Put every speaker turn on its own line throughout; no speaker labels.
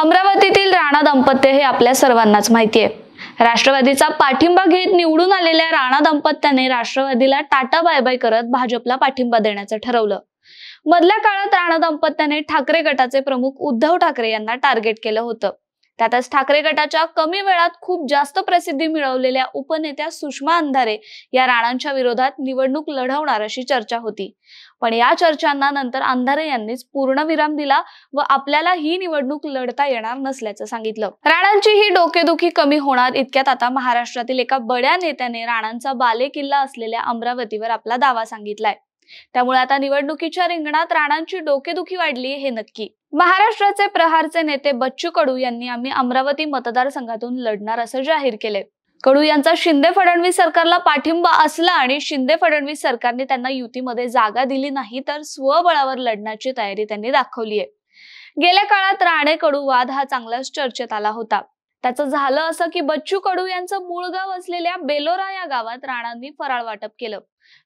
अमरावतीतील राणा दंपत्य हे आपल्या सर्वांनाच माहिती आहे राष्ट्रवादीचा पाठिंबा घेत निवडून आलेल्या राणा दंपत्याने राष्ट्रवादीला टाटा बाय बाय करत भाजपला पाठिंबा देण्याचं ठरवलं मधल्या काळात राणा दंपत्याने ठाकरे गटाचे प्रमुख उद्धव ठाकरे यांना टार्गेट केलं होतं त्यातच ठाकरे गटाच्या कमी वेळात खूप जास्त प्रसिद्धी मिळवलेल्या उपनेत्या सुषमा अंधारे या राणांच्या विरोधात निवडणूक लढवणार अशी चर्चा होती पण या चर्चांना नंतर अंधारे यांनीच विराम दिला व आपल्याला ही निवडणूक लढता येणार नसल्याचं सांगितलं राणांची ही डोकेदुखी कमी होणार इतक्यात आता महाराष्ट्रातील एका बड्या नेत्याने राणांचा बालेकिल्ला असलेल्या अमरावतीवर आपला दावा सांगितलाय त्यामुळे आता निवडणुकीच्या रिंगणात राणांची डोकेदुखी वाढली हे नक्की महाराष्ट्राचे प्रहारचे नेते बच्चू कडू यांनी आम्ही अमरावती मतदारसंघातून लढणार असं जाहीर केले कडू यांचा शिंदे फडणवीस सरकारला पाठिंबा असला आणि शिंदे फडणवीस सरकारने त्यांना युतीमध्ये जागा दिली नाही तर स्वबळावर लढण्याची तयारी त्यांनी दाखवली आहे गेल्या काळात राणे कडू वाद हा चांगलाच चर्चेत आला होता त्याचं झालं असं की बच्चू कडू यांचं मूळ गाव असलेल्या बेलोरा या गावात राणांनी फराळ वाटप केलं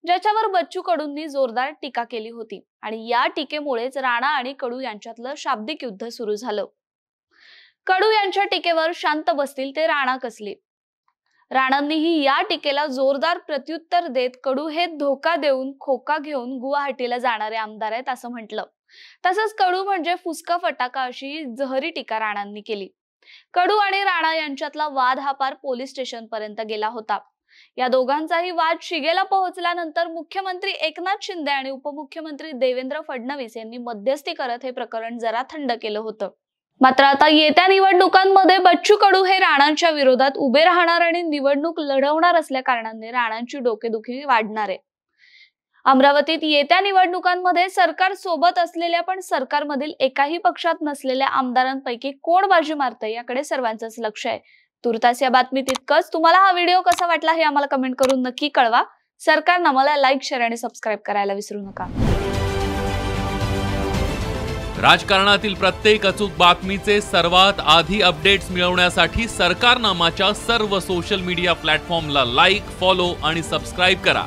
ज्याच्यावर बच्चू कडूंनी जोरदार टीका केली होती आणि या टीकेमुळेच राणा आणि कडू यांच्यातलं शाब्दिक युद्ध सुरू झालं कडू यांच्या टीकेवर शांत बसतील ते राणा कसले राणांनीही या टीकेला जोरदार प्रत्युत्तर देत कडू हे धोका देऊन खोका घेऊन गुवाहाटीला जाणारे आमदार आहेत असं म्हटलं तसंच कडू म्हणजे फुसका फटाका अशी जहरी टीका राणांनी केली कडू आणि राणा यांच्यातला वाद हा पार पोलीस स्टेशन पर्यंत गेला होता या दोघांचाही वाद शिगेला पोहोचल्यानंतर मुख्यमंत्री एकनाथ शिंदे आणि उपमुख्यमंत्री देवेंद्र फडणवीस यांनी मध्यस्थी करत हे प्रकरण जरा थंड केलं होतं मात्र आता येत्या निवडणुकांमध्ये बच्चू कडू हे राणांच्या विरोधात उभे राहणार आणि निवडणूक लढवणार असल्या कारणाने राणांची डोकेदुखी वाढणार आहे अमरावतीत येत्या निवडणुकांमध्ये सरकार सोबत असलेल्या पण सरकारमधील एकाही पक्षात नसलेल्या आमदारांपैकी कोण बाजी मारतंय याकडे सर्वांच लक्ष आहे तुर्तास या बातमी तितकंच तुम्हाला हा व्हिडिओ कसा वाटला हे आम्हाला कमेंट करून नक्की कळवा सरकारनं मला लाईक शेअर आणि सबस्क्राईब करायला विसरू नका
राजकारणातील प्रत्येक अचूक बातमीचे सर्वात आधी अपडेट्स मिळवण्यासाठी सरकारनामाच्या सर्व सोशल मीडिया प्लॅटफॉर्मला लाईक फॉलो आणि सबस्क्राईब करा